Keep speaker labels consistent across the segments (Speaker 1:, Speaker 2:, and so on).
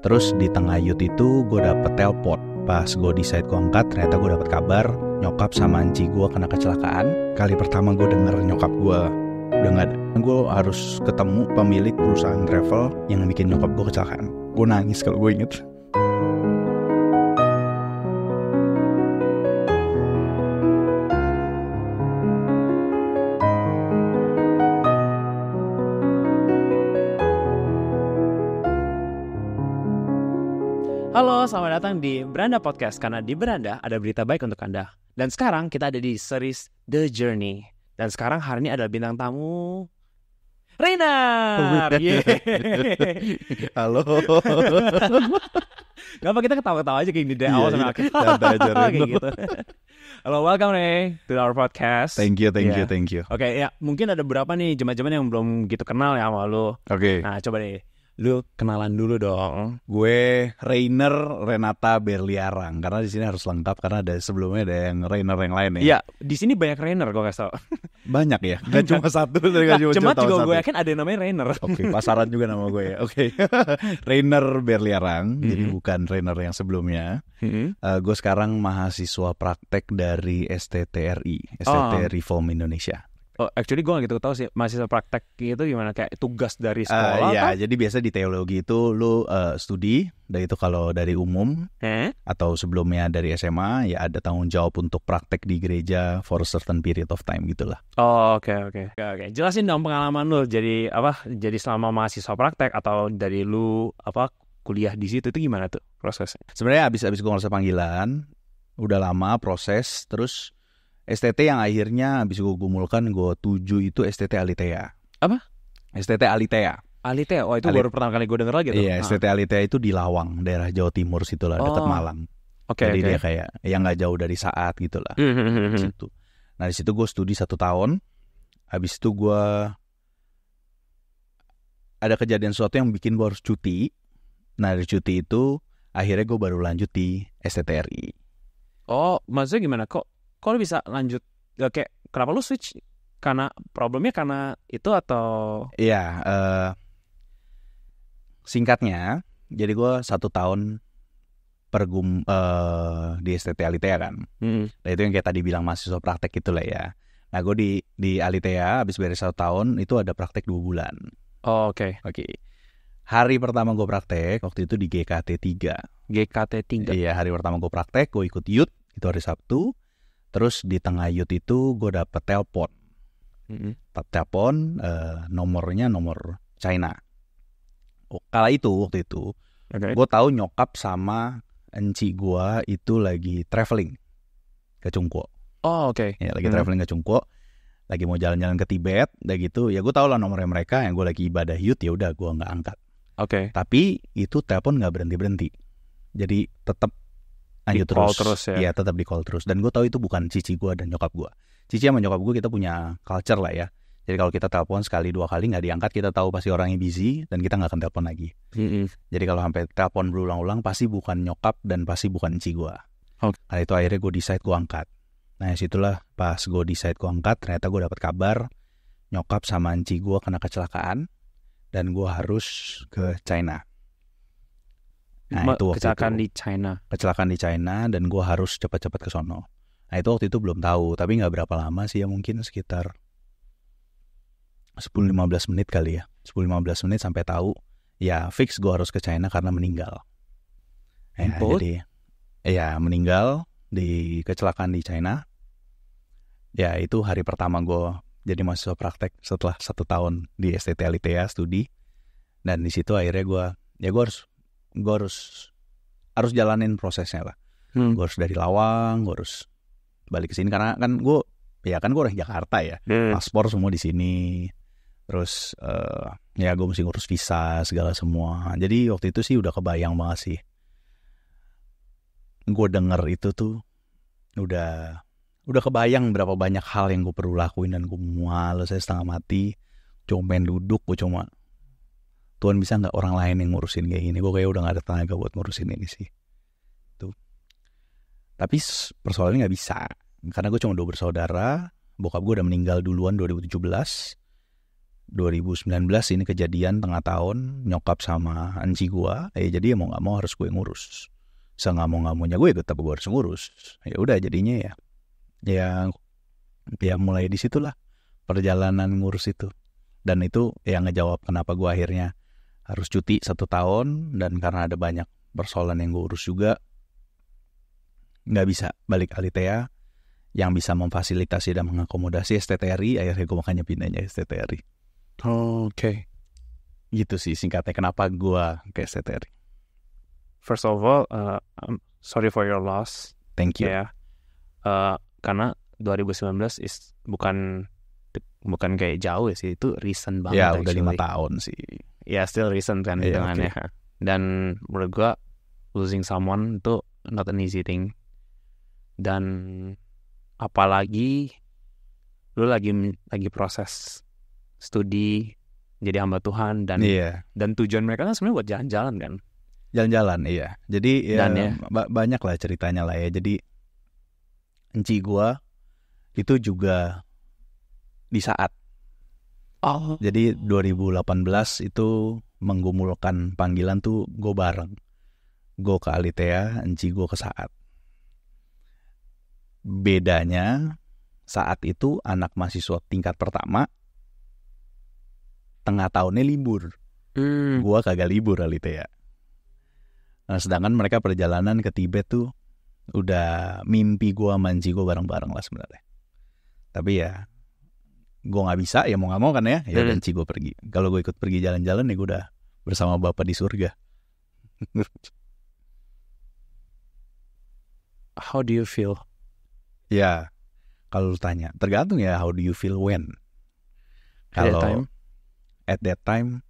Speaker 1: Terus di tengah youth itu gue dapet telpon. Pas gue decide gue angkat, ternyata gue dapet kabar nyokap sama anci gue kena kecelakaan. Kali pertama gue denger nyokap gue udah gak ada. Gue harus ketemu pemilik perusahaan travel yang bikin nyokap gue kecelakaan. Gue nangis kalau gue inget.
Speaker 2: di Beranda Podcast karena di Beranda ada berita baik untuk Anda. Dan sekarang kita ada di series The Journey. Dan sekarang hari ini ada bintang tamu Reina. Oh, yeah. Halo. Gak apa kita ketawa-ketawa aja kayak gini dari iya, awal iya. sampai akhir. Gitu. Halo, welcome Ray to our podcast. Thank you, thank yeah. you, iya. thank you. Oke, okay, ya mungkin ada berapa nih jemaah-jemaah yang belum gitu kenal ya sama lu. Oke. Okay. Nah, coba deh
Speaker 1: lu kenalan dulu dong. Gue Rainer Renata Berliarang karena di sini harus lengkap karena ada sebelumnya ada yang Rainer yang lain ya. Iya, di sini banyak Rainer gue kasih tau. Banyak ya, gak cuma satu, gak nah, cuma cuma juga gue yakin ada
Speaker 2: yang namanya Rainer. Oke, okay,
Speaker 1: pasaran juga nama gue ya. Oke, okay. Rainer Berliarang, mm -hmm. jadi bukan Rainer yang sebelumnya. Mm -hmm. uh, eh, gue sekarang mahasiswa praktek dari STTRI, STT oh. Ah. Reform Indonesia.
Speaker 2: Oh, actually gue gak gitu tau sih mahasiswa praktek gitu gimana kayak tugas dari eh, sekolah. Uh, ya, kan?
Speaker 1: jadi biasa di teologi itu lu uh, studi, dari itu kalau dari umum eh? atau sebelumnya dari SMA ya ada tanggung jawab untuk praktek di gereja for a certain period of time gitulah.
Speaker 2: Oh oke okay, oke okay. oke okay, okay. jelasin dong pengalaman lu jadi apa jadi selama mahasiswa praktek atau dari lu apa kuliah
Speaker 1: di situ itu gimana tuh prosesnya? Sebenarnya abis abis gue ngerasa panggilan udah lama proses terus STT yang akhirnya habis gue gumulkan gue tuju itu STT Alitea. Apa? STT Alitea.
Speaker 2: Alitea, oh itu Alit baru pertama kali gue denger lagi tuh. Iya, ah. STT
Speaker 1: Alitea itu di Lawang, daerah Jawa Timur situ lah, dekat oh. Malang. Oke. Okay, Jadi okay. dia kayak yang nggak jauh dari saat gitu lah. Hmm, hmm, hmm, situ. Nah di situ gue studi satu tahun. Habis itu gue ada kejadian sesuatu yang bikin gue harus cuti. Nah dari cuti itu akhirnya gue baru lanjut di STTRI.
Speaker 2: Oh, maksudnya gimana kok kok bisa lanjut ya, kayak kenapa lu switch karena problemnya karena itu atau
Speaker 1: iya uh, singkatnya jadi gue satu tahun pergum uh, di STT Alitea kan hmm. nah itu yang kayak tadi bilang mahasiswa praktek gitu lah ya nah gue di di Alitea abis beres satu tahun itu ada praktek dua bulan oh, oke okay. oke okay. hari pertama gue praktek waktu itu di GKT 3 GKT 3 iya hari pertama gue praktek gue ikut youth itu hari Sabtu Terus di tengah yut itu gue dapet telepon. Mm -hmm. Telepon uh, nomornya nomor China. kala itu waktu itu okay. gue tahu nyokap sama enci gue itu lagi traveling ke Cungkuo.
Speaker 2: Oh oke. Okay. Ya lagi mm traveling
Speaker 1: ke Cungkuo lagi mau jalan-jalan ke Tibet, udah gitu ya gue tau lah nomornya mereka yang gue lagi ibadah yut ya udah gue nggak angkat. Oke. Okay. Tapi itu telepon nggak berhenti berhenti, jadi tetap
Speaker 2: lanjut terus. terus ya. ya
Speaker 1: tetap di call terus dan gue tahu itu bukan cici gue dan nyokap gue cici sama nyokap gue kita punya culture lah ya jadi kalau kita telepon sekali dua kali nggak diangkat kita tahu pasti orangnya busy dan kita nggak akan telepon lagi mm-hmm. jadi kalau sampai telepon berulang-ulang pasti bukan nyokap dan pasti bukan cici gue okay. Nah, kali itu akhirnya gue decide gue angkat nah situlah pas gue decide gue angkat ternyata gue dapat kabar nyokap sama cici gue kena kecelakaan dan gue harus ke China Nah, itu waktu kecelakaan itu, di China. Kecelakaan di China dan gue harus cepat-cepat ke sono. Nah, itu waktu itu belum tahu, tapi nggak berapa lama sih ya mungkin sekitar 10-15 menit kali ya. 10-15 menit sampai tahu ya fix gue harus ke China karena meninggal. Nah, jadi ya meninggal di kecelakaan di China. Ya itu hari pertama gue jadi mahasiswa praktek setelah satu tahun di STT Alitea studi dan di situ akhirnya gue ya gue harus gue harus harus jalanin prosesnya lah hmm. gue harus dari Lawang gue harus balik ke sini karena kan gue ya kan gue orang Jakarta ya hmm. paspor semua di sini terus uh, ya gue mesti ngurus visa segala semua jadi waktu itu sih udah kebayang banget sih gue denger itu tuh udah udah kebayang berapa banyak hal yang gue perlu lakuin dan gue mual saya setengah mati cuma main duduk gue cuma Tuhan bisa nggak orang lain yang ngurusin kayak gini gue kayak udah nggak ada tenaga buat ngurusin ini sih tuh tapi persoalannya nggak bisa karena gue cuma dua bersaudara bokap gue udah meninggal duluan 2017 2019 ini kejadian tengah tahun nyokap sama anci gue eh ya jadi ya mau nggak mau harus gue ngurus se nggak mau nggak maunya gue ya tetap gue harus ngurus ya udah jadinya ya ya ya mulai disitulah perjalanan ngurus itu dan itu yang ngejawab kenapa gue akhirnya harus cuti satu tahun dan karena ada banyak persoalan yang gue urus juga nggak bisa balik Alitea yang bisa memfasilitasi dan mengakomodasi STTRI akhirnya gue makanya pindahnya STTRI oke okay. gitu sih singkatnya kenapa gue ke STTRI
Speaker 2: first of all uh, I'm sorry for your loss thank you yeah. Ya. uh, karena 2019 is bukan bukan kayak jauh ya sih itu recent banget ya udah lima tahun sih ya yeah, still recent kan yeah, okay. ya. dan menurut gua losing someone itu not an easy thing dan apalagi lu lagi lagi proses studi jadi hamba Tuhan dan yeah. dan tujuan mereka kan sebenarnya buat jalan-jalan kan
Speaker 1: jalan-jalan iya jadi ya, dan, ya ba banyak lah ceritanya lah ya jadi enci gua itu juga di saat Oh. Jadi 2018 itu menggumulkan panggilan tuh go bareng. Go ke Alitea, Enci go ke Saat. Bedanya saat itu anak mahasiswa tingkat pertama tengah tahunnya libur. Hmm. Gua kagak libur Alitea. Nah, sedangkan mereka perjalanan ke Tibet tuh udah mimpi gua manji gua bareng-bareng lah sebenarnya. Tapi ya gue nggak bisa ya mau nggak mau kan ya ya benci hmm. gue pergi kalau gue ikut pergi jalan-jalan ya gue udah bersama bapak di surga how do you feel ya kalau tanya tergantung ya how do you feel when kalau at that time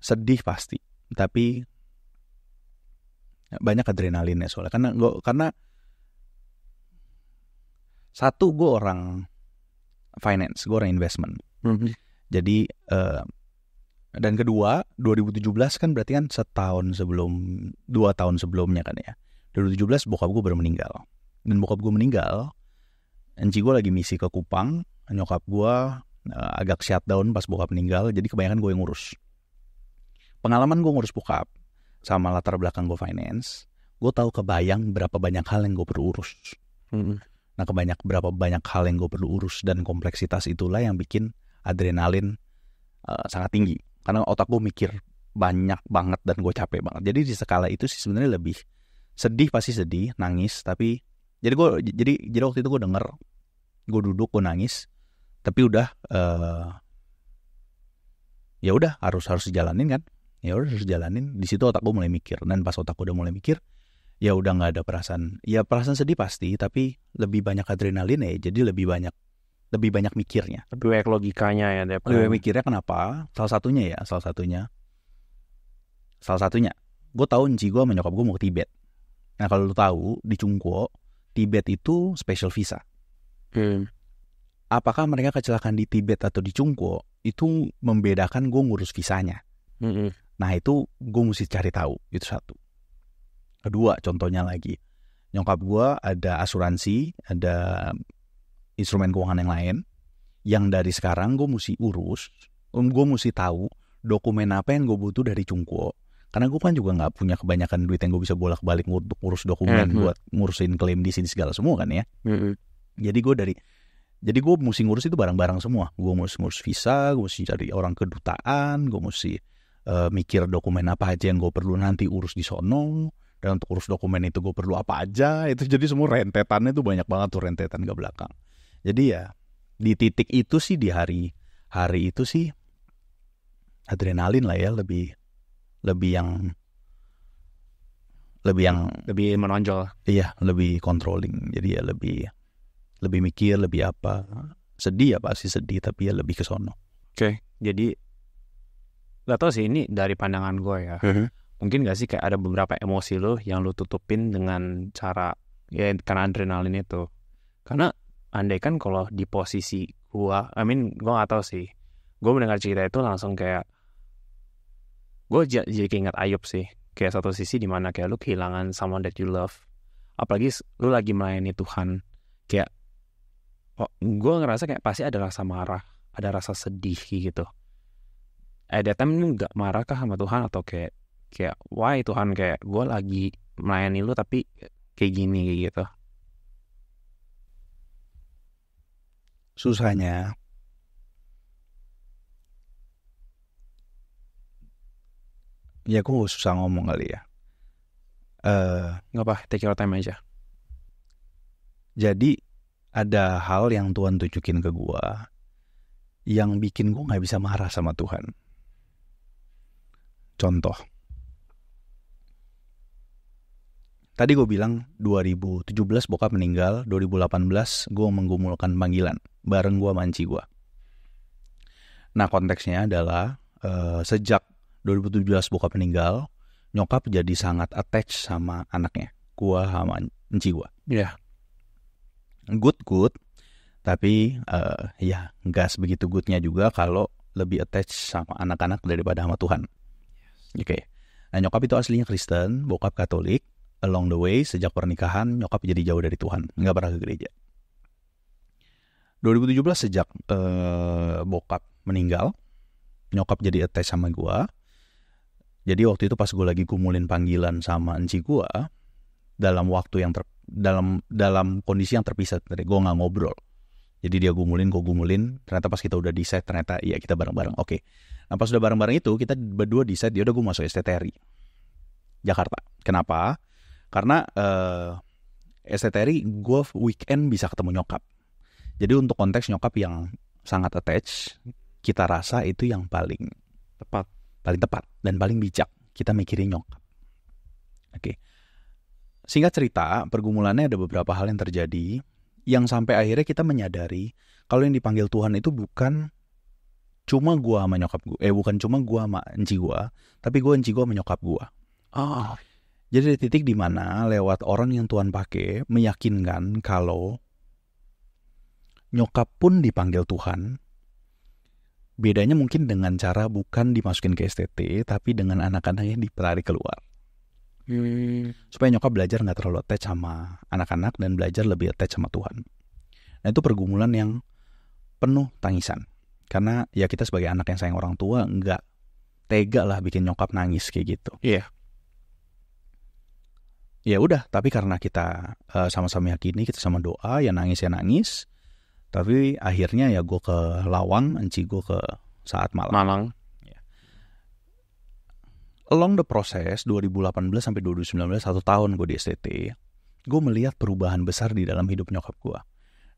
Speaker 1: sedih pasti tapi banyak adrenalin ya soalnya karena gue karena satu gue orang finance, gue orang investment. Mm-hmm. Jadi uh, dan kedua 2017 kan berarti kan setahun sebelum dua tahun sebelumnya kan ya. 2017 bokap gue baru meninggal dan bokap gue meninggal, enci gue lagi misi ke Kupang, nyokap gue uh, agak shutdown pas bokap meninggal, jadi kebanyakan gue yang ngurus. Pengalaman gue ngurus bokap sama latar belakang gue finance, gue tahu kebayang berapa banyak hal yang gue perlu urus. Mm -hmm Nah kebanyak berapa banyak hal yang gue perlu urus dan kompleksitas itulah yang bikin adrenalin uh, sangat tinggi. Karena otak gue mikir banyak banget dan gue capek banget. Jadi di skala itu sih sebenarnya lebih sedih pasti sedih, nangis. Tapi jadi gue jadi jadi waktu itu gue denger, gue duduk gue nangis. Tapi udah uh, ya udah harus harus dijalanin kan. Ya udah harus dijalanin Di situ otak gue mulai mikir dan pas otak gue udah mulai mikir, ya udah nggak ada perasaan ya perasaan sedih pasti tapi lebih banyak adrenalin ya jadi lebih banyak lebih banyak mikirnya lebih banyak logikanya ya depan. lebih ya. mikirnya kenapa salah satunya ya salah satunya salah satunya gue tahu nci gue menyokap gue mau ke Tibet nah kalau lu tahu di Cungkuo Tibet itu special visa hmm. apakah mereka kecelakaan di Tibet atau di Cungkuo itu membedakan gue ngurus visanya hmm. nah itu gue mesti cari tahu itu satu Kedua contohnya lagi, nyokap gue ada asuransi, ada instrumen keuangan yang lain. Yang dari sekarang gue mesti urus, um, gue mesti tahu dokumen apa yang gue butuh dari Cungkuo. Karena gue kan juga nggak punya kebanyakan duit yang gue bisa bolak-balik untuk ngurus dokumen mm buat ngurusin klaim di sini segala semua kan ya. Mm -hmm. Jadi gue dari jadi gue mesti ngurus itu barang-barang semua. Gue mesti ngurus visa, gue mesti cari orang kedutaan, gue mesti uh, mikir dokumen apa aja yang gue perlu nanti urus di sono dan eh, untuk urus dokumen itu gue perlu apa aja itu jadi semua rentetannya itu banyak banget tuh rentetan ke belakang jadi ya di titik itu sih di hari hari itu sih adrenalin lah ya lebih lebih yang lebih yang lebih menonjol iya lebih controlling jadi ya lebih lebih mikir lebih apa sedih ya pasti sedih tapi ya lebih ke sono
Speaker 2: oke okay. jadi gak tau sih ini dari pandangan gue ya uh mhm.
Speaker 1: -huh mungkin
Speaker 2: gak sih kayak ada beberapa emosi lo yang lo tutupin dengan cara ya karena adrenalin itu karena andai kan kalau di posisi gua I mean gua gak tau sih gua mendengar cerita itu langsung kayak gua j- jadi keinget Ayub sih kayak satu sisi dimana kayak lo kehilangan someone that you love apalagi lo lagi melayani Tuhan kayak oh, gua ngerasa kayak pasti ada rasa marah ada rasa sedih gitu ada time nggak marah kah sama Tuhan atau kayak kayak why Tuhan kayak gue lagi melayani lu tapi kayak gini kayak gitu
Speaker 1: susahnya ya aku susah ngomong kali ya eh, nggak uh, apa take your time aja jadi ada hal yang Tuhan tunjukin ke gue yang bikin gue nggak bisa marah sama Tuhan contoh Tadi gue bilang 2017 bokap meninggal, 2018 gue menggumulkan panggilan bareng gue manci gue. Nah konteksnya adalah uh, sejak 2017 bokap meninggal, nyokap jadi sangat attach sama anaknya. Gue sama manci gue. Iya. Yeah. Good good, tapi uh, ya nggak sebegitu goodnya juga kalau lebih attach sama anak-anak daripada sama Tuhan. Oke. Okay. Nah, nyokap itu aslinya Kristen, bokap Katolik along the way sejak pernikahan nyokap jadi jauh dari Tuhan, nggak pernah ke gereja. 2017 sejak eh, bokap meninggal, nyokap jadi etes sama gua. Jadi waktu itu pas gue lagi kumulin panggilan sama enci gua dalam waktu yang ter, dalam dalam kondisi yang terpisah dari gue nggak ngobrol. Jadi dia gumulin, gue gumulin. Ternyata pas kita udah decide, ternyata iya kita bareng-bareng. Oke. Okay. Nah pas udah bareng-bareng itu, kita berdua decide, dia ya udah gue masuk STTRI. Jakarta. Kenapa? Karena uh, eh, esteteri gue weekend bisa ketemu nyokap. Jadi untuk konteks nyokap yang sangat attach, kita rasa itu yang paling tepat, paling tepat dan paling bijak kita mikirin nyokap. Oke. Okay. Singkat cerita, pergumulannya ada beberapa hal yang terjadi yang sampai akhirnya kita menyadari kalau yang dipanggil Tuhan itu bukan cuma gua menyokap gua, eh bukan cuma gua sama enci gua, tapi gua enci gua menyokap gua. Oh. Jadi di titik di mana lewat orang yang Tuhan pakai meyakinkan kalau nyokap pun dipanggil Tuhan. Bedanya mungkin dengan cara bukan dimasukin ke STT, tapi dengan anak-anaknya ditarik keluar. Hmm. Supaya nyokap belajar nggak terlalu attach sama anak-anak dan belajar lebih attach sama Tuhan. Nah itu pergumulan yang penuh tangisan. Karena ya kita sebagai anak yang sayang orang tua nggak tega lah bikin nyokap nangis kayak gitu. Iya. Yeah ya udah tapi karena kita sama eh, sama-sama yakini kita sama doa ya nangis ya nangis tapi akhirnya ya gue ke Lawang enci gue ke saat malam. Malang ya. along the process 2018 sampai 2019 satu tahun gue di STT gue melihat perubahan besar di dalam hidup nyokap gue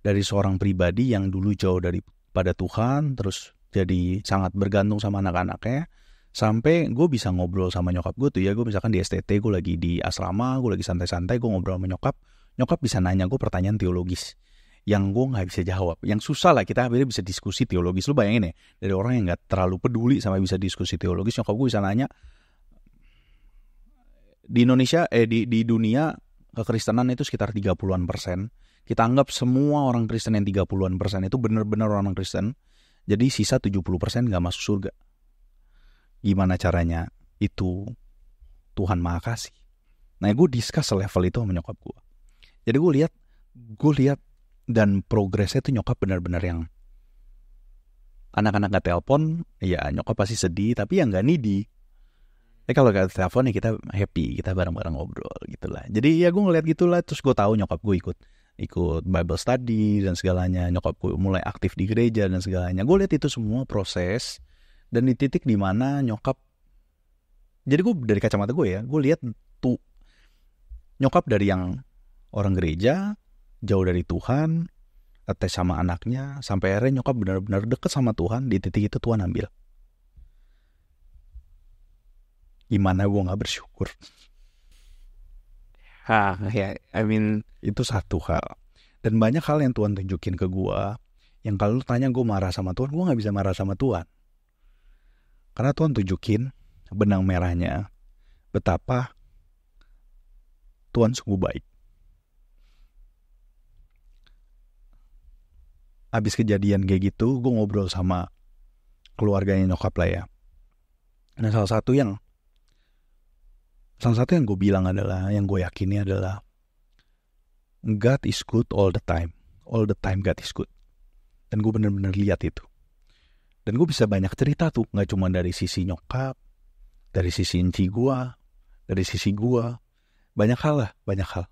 Speaker 1: dari seorang pribadi yang dulu jauh dari pada Tuhan terus jadi sangat bergantung sama anak-anaknya sampai gue bisa ngobrol sama nyokap gue tuh ya gue misalkan di STT gue lagi di asrama gue lagi santai-santai gue ngobrol sama nyokap nyokap bisa nanya gue pertanyaan teologis yang gue nggak bisa jawab yang susah lah kita akhirnya bisa diskusi teologis lu bayangin ya dari orang yang nggak terlalu peduli sama bisa diskusi teologis nyokap gue bisa nanya di Indonesia eh di di dunia kekristenan itu sekitar 30-an persen kita anggap semua orang Kristen yang 30-an persen itu benar-benar orang Kristen jadi sisa 70 persen nggak masuk surga gimana caranya itu Tuhan maha kasih nah gue discuss level itu sama nyokap gue jadi gue lihat gue lihat dan progresnya itu nyokap benar-benar yang anak-anak nggak telepon ya nyokap pasti sedih tapi yang nggak nidi tapi eh, kalau nggak telepon ya kita happy kita bareng-bareng ngobrol gitulah jadi ya gue ngeliat gitulah terus gue tahu nyokap gue ikut ikut Bible study dan segalanya nyokap gue mulai aktif di gereja dan segalanya gue lihat itu semua proses dan di titik di mana nyokap jadi gue dari kacamata gue ya gue lihat tuh nyokap dari yang orang gereja jauh dari Tuhan atas sama anaknya sampai akhirnya nyokap benar-benar deket sama Tuhan di titik itu Tuhan ambil gimana gue nggak bersyukur ha ya yeah, I mean itu satu hal dan banyak hal yang Tuhan tunjukin ke gue yang kalau lu tanya gue marah sama Tuhan gue nggak bisa marah sama Tuhan karena Tuhan tunjukin benang merahnya betapa Tuhan sungguh baik. Abis kejadian kayak gitu, gue ngobrol sama keluarganya nyokap lah ya. Nah salah satu yang salah satu yang gue bilang adalah yang gue yakini adalah God is good all the time, all the time God is good. Dan gue bener-bener lihat itu dan gue bisa banyak cerita tuh nggak cuma dari sisi nyokap dari sisi inci gue dari sisi gue banyak hal lah banyak hal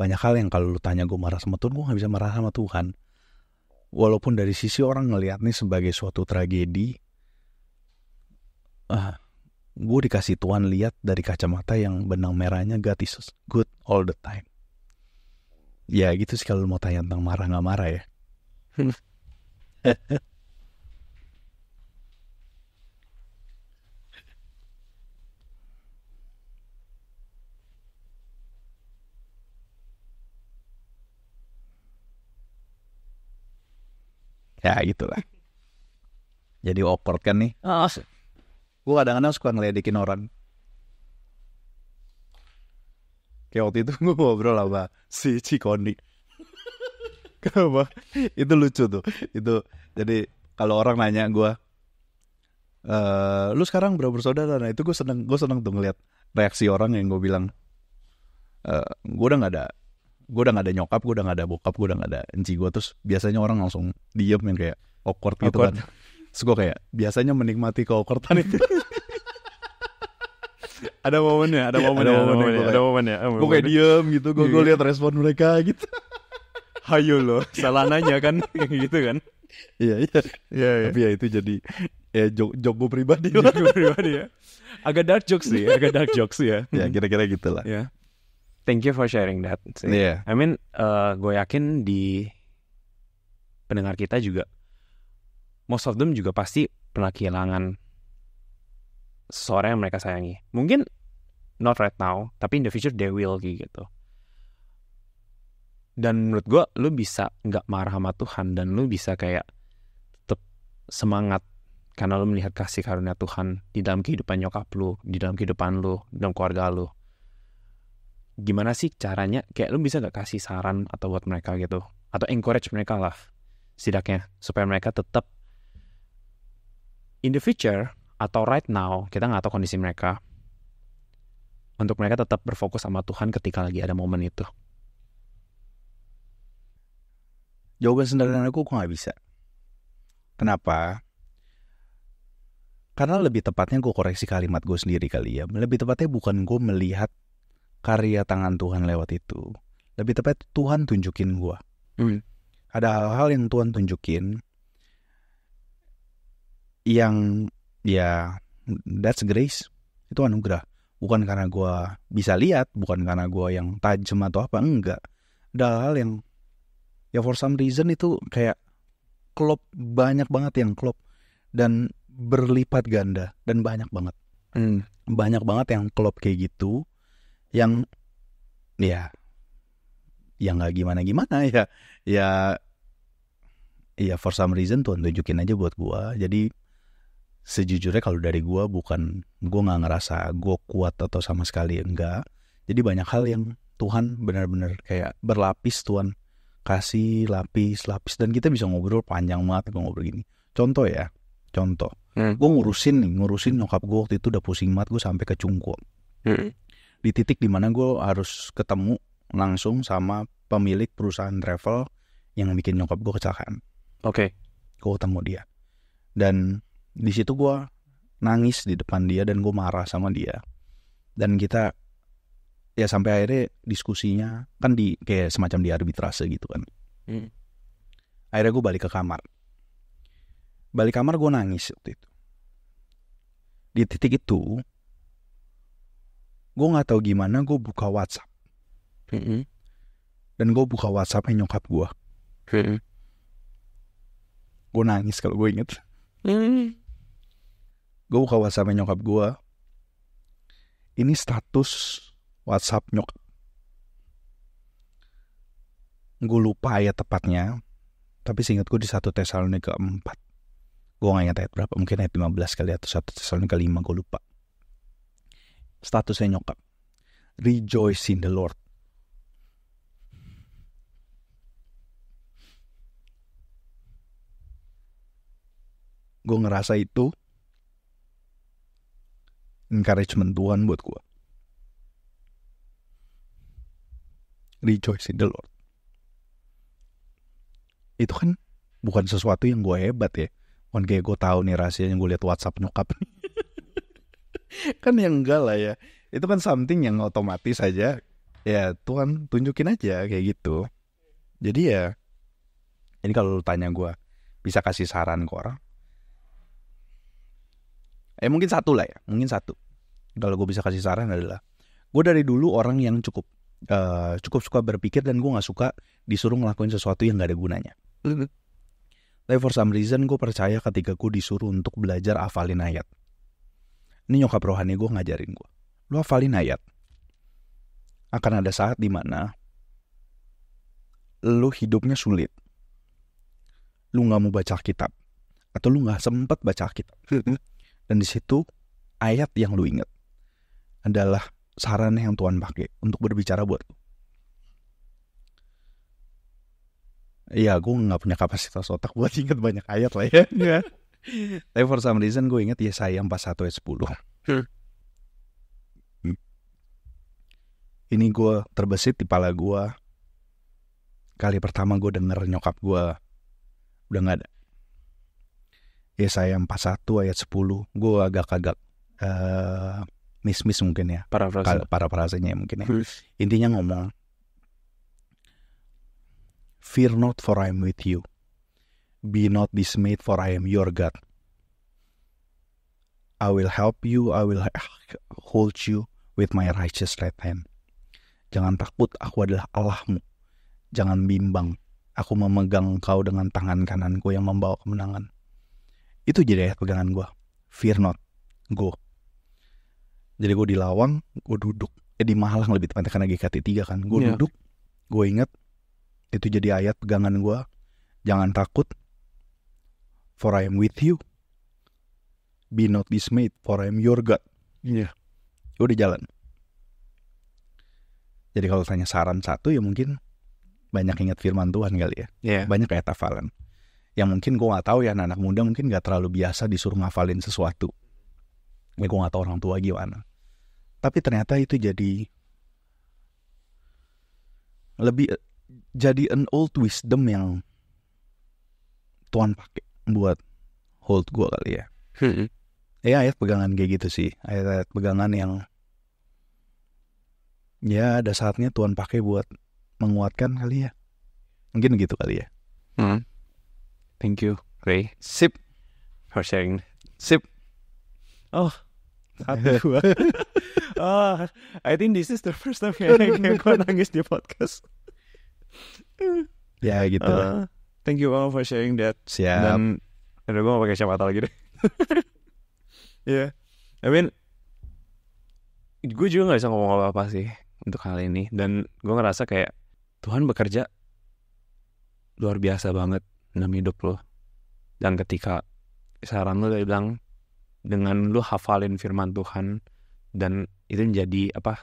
Speaker 1: banyak hal yang kalau lu tanya gue marah sama Tuhan gue nggak bisa marah sama Tuhan walaupun dari sisi orang ngeliat nih sebagai suatu tragedi ah gue dikasih Tuhan lihat dari kacamata yang benang merahnya God is good all the time ya gitu sih kalau mau tanya tentang marah nggak marah ya ya gitulah jadi awkward kan nih oh. gue kadang-kadang suka ngeledekin orang kayak waktu itu gue ngobrol sama si Cikoni kenapa itu lucu tuh itu jadi kalau orang nanya gue e, eh, lu sekarang berapa bersaudara nah itu gue seneng gue seneng tuh ngeliat reaksi orang yang gue bilang e, eh, gue udah nggak ada gue udah gak ada nyokap gue udah gak ada bokap gue udah gak ada enci gue terus biasanya orang langsung diem yang kayak awkward, gitu awkward. gitu kan terus gue kayak biasanya menikmati awkwardan itu ada momennya, ada iya, momennya, ada momennya, ada momennya. Gue kayak diem gitu, gue gue iya. liat respon mereka gitu.
Speaker 2: Hayo loh, salah nanya kan, gitu kan? Iya, iya
Speaker 1: iya iya. Tapi ya itu jadi ya jok jok gue pribadi Jok pribadi ya.
Speaker 2: Agak dark jokes sih, agak dark jokes ya. Ya
Speaker 1: kira-kira gitulah.
Speaker 2: Ya. Thank you for sharing that. Yeah. Iya. I mean, uh, eh, gue yakin di pendengar kita juga most of them juga pasti pernah kehilangan seseorang yang mereka sayangi. Mungkin not right now, tapi in the future they will gitu. Dan menurut gue, lu bisa nggak marah sama Tuhan dan lu bisa kayak tetap semangat karena lu melihat kasih karunia Tuhan di dalam kehidupan nyokap lu, di dalam kehidupan lu, di dalam keluarga lu gimana sih caranya kayak lu bisa nggak kasih saran atau buat mereka gitu atau encourage mereka lah setidaknya supaya mereka tetap in the future atau right now kita nggak tahu kondisi mereka untuk mereka tetap berfokus sama Tuhan ketika lagi ada momen itu
Speaker 1: jawaban sederhana aku kok nggak bisa kenapa karena lebih tepatnya gue koreksi kalimat gue sendiri kali ya lebih tepatnya bukan gue melihat karya tangan Tuhan lewat itu. Lebih tepat Tuhan tunjukin gua. Hmm. Ada hal-hal yang Tuhan tunjukin yang ya that's grace itu anugerah bukan karena gua bisa lihat bukan karena gua yang tajam atau apa enggak ada hal yang ya for some reason itu kayak klop banyak banget yang klop dan berlipat ganda dan banyak banget hmm. banyak banget yang klop kayak gitu yang ya yang nggak gimana gimana ya ya ya for some reason tuh tunjukin aja buat gua jadi sejujurnya kalau dari gua bukan gua nggak ngerasa gua kuat atau sama sekali enggak jadi banyak hal yang Tuhan benar-benar kayak berlapis Tuhan kasih lapis lapis dan kita bisa ngobrol panjang banget kalau ngobrol gini contoh ya contoh hmm. gua ngurusin nih ngurusin nyokap gua waktu itu udah pusing banget gua sampai ke cungkup hmm di titik dimana gue harus ketemu langsung sama pemilik perusahaan travel yang bikin nyokap gue kecelakaan. Oke. Okay. Gue ketemu dia. Dan di situ gue nangis di depan dia dan gue marah sama dia. Dan kita ya sampai akhirnya diskusinya kan di kayak semacam di arbitrase gitu kan. Hmm. Akhirnya gue balik ke kamar. Balik kamar gue nangis waktu itu. Di titik itu gue nggak tahu gimana gue buka WhatsApp mm -hmm. dan gue buka WhatsAppnya nyokap gue mm -hmm. gue nangis kalau gue inget mm -hmm. gue buka WhatsAppnya nyokap gue ini status WhatsApp nyokap gue lupa ayat tepatnya tapi seingat gue di satu Tesalonika keempat gue gak ingat ayat berapa mungkin ayat lima belas kali atau satu Tesalonika lima, gue lupa statusnya nyokap. Rejoice in the Lord. Gue ngerasa itu encouragement Tuhan buat gue. Rejoice in the Lord. Itu kan bukan sesuatu yang gue hebat ya. Bukan kayak gue tahu nih rahasianya gue liat WhatsApp nyokap nih. kan yang enggak lah ya itu kan something yang otomatis aja ya Tuhan tunjukin aja kayak gitu jadi ya ini kalau lu tanya gue bisa kasih saran ke orang eh mungkin satu lah ya mungkin satu kalau gue bisa kasih saran adalah gue dari dulu orang yang cukup uh, cukup suka berpikir dan gue nggak suka disuruh ngelakuin sesuatu yang gak ada gunanya tapi for some reason gue percaya ketika gue disuruh untuk belajar afalin ayat ini nyokap rohani gue ngajarin gue. Lu hafalin ayat. Akan ada saat dimana lu hidupnya sulit. Lu gak mau baca kitab. Atau lu gak sempet baca kitab. Dan disitu ayat yang lu inget adalah saran yang Tuhan pakai untuk berbicara buat lu. Iya, gue nggak punya kapasitas otak buat inget banyak ayat lah ya. Tapi for some reason gue inget Yesaya ya, satu ayat 10. Hmm. Hmm. Ini gue terbesit di pala gue. Kali pertama gue denger nyokap gue udah gak ada. Ya, pas satu ayat 10. Gue agak agak eh, miss miss-miss mungkin ya. Para Parafrasenya mungkin ya. Hmm. Intinya ngomong. Fear not for I'm with you. Be not dismayed, for I am your God. I will help you, I will hold you with my righteous right hand. Jangan takut, aku adalah Allahmu. Jangan bimbang, aku memegang engkau dengan tangan kananku yang membawa kemenangan. Itu jadi ayat pegangan gue. Fear not, go. Jadi gue di Lawang, gue duduk. Eh di Malang lebih tepatnya karena GKT 3 kan. Gue yeah. duduk, gue inget. Itu jadi ayat pegangan gue. Jangan takut, for I am with you. Be not dismayed, for I am your God. Iya. Yeah. Udah jalan. Jadi kalau tanya saran satu ya mungkin banyak ingat firman Tuhan kali ya. Yeah. Banyak kayak tafalan. Yang mungkin gue gak tahu ya anak, anak muda mungkin gak terlalu biasa disuruh ngafalin sesuatu. Ya gue gak tahu orang tua gimana. Tapi ternyata itu jadi lebih eh, jadi an old wisdom yang Tuhan pakai buat hold gue kali ya. Hmm. Ya ayat pegangan kayak gitu sih. Ayat-ayat pegangan yang ya ada saatnya Tuhan pakai buat menguatkan kali ya. Mungkin gitu kali ya. Hmm. Thank you, Ray. Sip. For sharing. Sip.
Speaker 2: Oh, satu oh, I think this is the first time yang gue nangis di podcast. ya gitu uh. Thank you all for sharing that. Siap. Dan aduh gue mau pakai kacamata lagi deh. Iya. yeah. I mean, gue juga gak bisa ngomong apa-apa sih untuk hal ini. Dan gue ngerasa kayak Tuhan bekerja luar biasa banget dalam hidup lo. Dan ketika saran lo bilang dengan lo hafalin firman Tuhan dan itu menjadi apa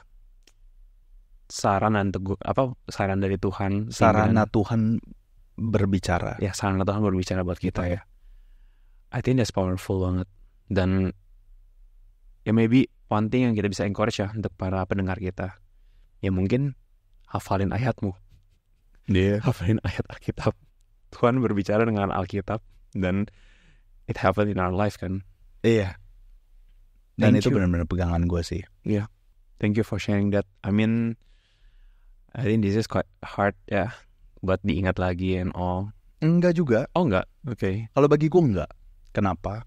Speaker 2: saran dan teguh apa saran dari Tuhan sarana Tuhan berbicara. Ya, sarana Tuhan berbicara buat kita gitu ya. ya. I think that's powerful banget. Dan ya maybe one thing yang kita bisa encourage ya untuk para pendengar kita. Ya mungkin hafalin ayatmu. Iya. Yeah. Hafalin ayat Alkitab. Tuhan berbicara dengan Alkitab dan it happened in our life kan. Iya. Yeah. Dan Thank itu
Speaker 1: benar-benar pegangan gue sih. Iya. Yeah.
Speaker 2: Thank you for sharing that. I mean, I think this is quite hard ya. Yeah buat diingat
Speaker 1: lagi and all? Enggak juga. Oh enggak. Oke. Okay. Kalau bagi gue enggak. Kenapa?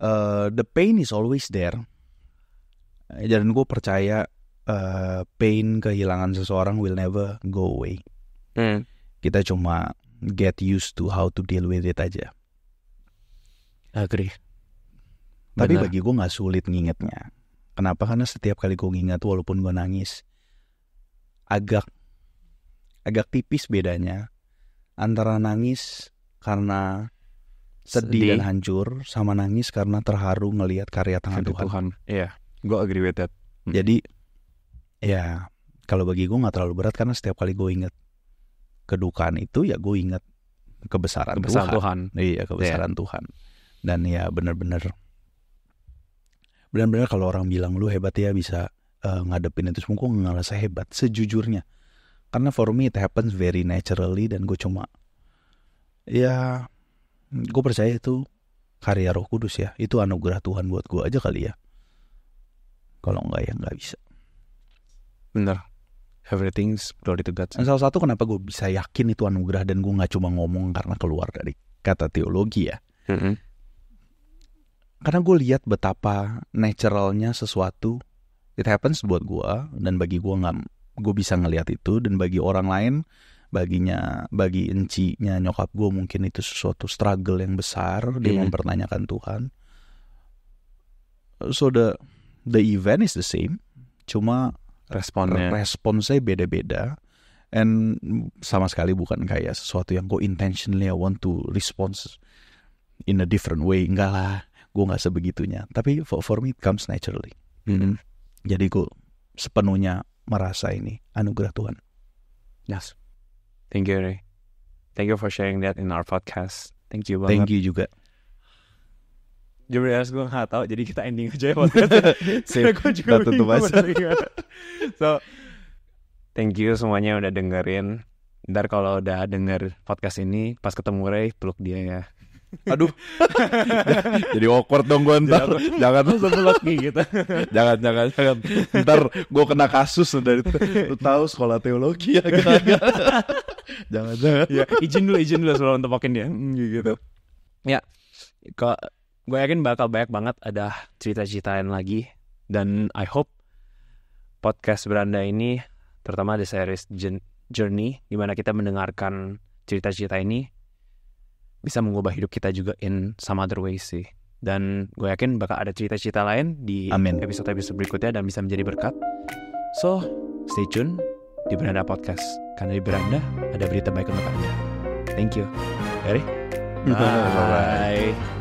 Speaker 1: Uh, the pain is always there. Dan gue percaya uh, pain kehilangan seseorang will never go away. Hmm. Kita cuma get used to how to deal with it aja. Agree. Tapi Benar. bagi gue nggak sulit ngingetnya. Kenapa? Karena setiap kali gue nginget walaupun gue nangis, agak agak tipis bedanya antara nangis karena sedih, sedih. dan hancur sama nangis karena terharu ngelihat karya tangan Tuhan. Tuhan. Iya, gue agree with that. Hmm. Jadi ya kalau bagi gue nggak terlalu berat karena setiap kali gue inget kedukaan itu ya gue inget kebesaran, kebesaran Tuhan. Tuhan. Iya, kebesaran yeah. Tuhan. Dan ya benar-benar benar-benar kalau orang bilang lu hebat ya bisa uh, ngadepin itu semua gue ngerasa hebat sejujurnya karena for me it happens very naturally dan gue cuma ya gue percaya itu karya Roh Kudus ya itu anugerah Tuhan buat gue aja kali ya kalau enggak ya nggak bisa bener everything's glory to God dan salah satu kenapa gue bisa yakin itu anugerah dan gue nggak cuma ngomong karena keluar dari kata teologi ya mm -hmm. karena gue lihat betapa naturalnya sesuatu it happens buat gue dan bagi gue nggak gue bisa ngelihat itu dan bagi orang lain baginya bagi encinya nyokap gue mungkin itu sesuatu struggle yang besar yeah. dia iya. mempertanyakan Tuhan so the the event is the same cuma responnya responsnya beda-beda and sama sekali bukan kayak sesuatu yang gue intentionally I want to response in a different way enggak lah gue nggak sebegitunya tapi for, for me it comes naturally mm -hmm. jadi gue sepenuhnya merasa ini anugerah Tuhan. Yes. Thank you, Ray.
Speaker 2: Thank you for sharing that in our podcast. Thank you banget. Thank you juga. Jujur ya, gue gak tau, jadi kita ending aja ya podcast. Saya gue juga tutup aja. so, thank you semuanya udah dengerin. Ntar kalau udah denger podcast ini, pas ketemu Ray, peluk dia ya. Aduh. Jadi awkward
Speaker 1: dong gue ntar. Jangan lu sebelot gitu. jangan jangan jangan. Ntar gue kena kasus dari lu tahu sekolah teologi ya gitu. jangan jangan. Ya,
Speaker 2: izin dulu izin dulu sebelum tempokin dia. Hmm, gitu. gitu. Ya. Kok gue yakin bakal banyak banget ada cerita cerita lain lagi dan I hope podcast beranda ini terutama di series Journey di mana kita mendengarkan cerita-cerita ini bisa mengubah hidup kita juga in some other ways sih. Dan gue yakin bakal ada cerita-cerita lain di episode-episode berikutnya dan bisa menjadi berkat. So, stay tune di Beranda Podcast. Karena di Beranda ada berita baik untuk Anda.
Speaker 1: Thank you. Dari? Bye. Bye.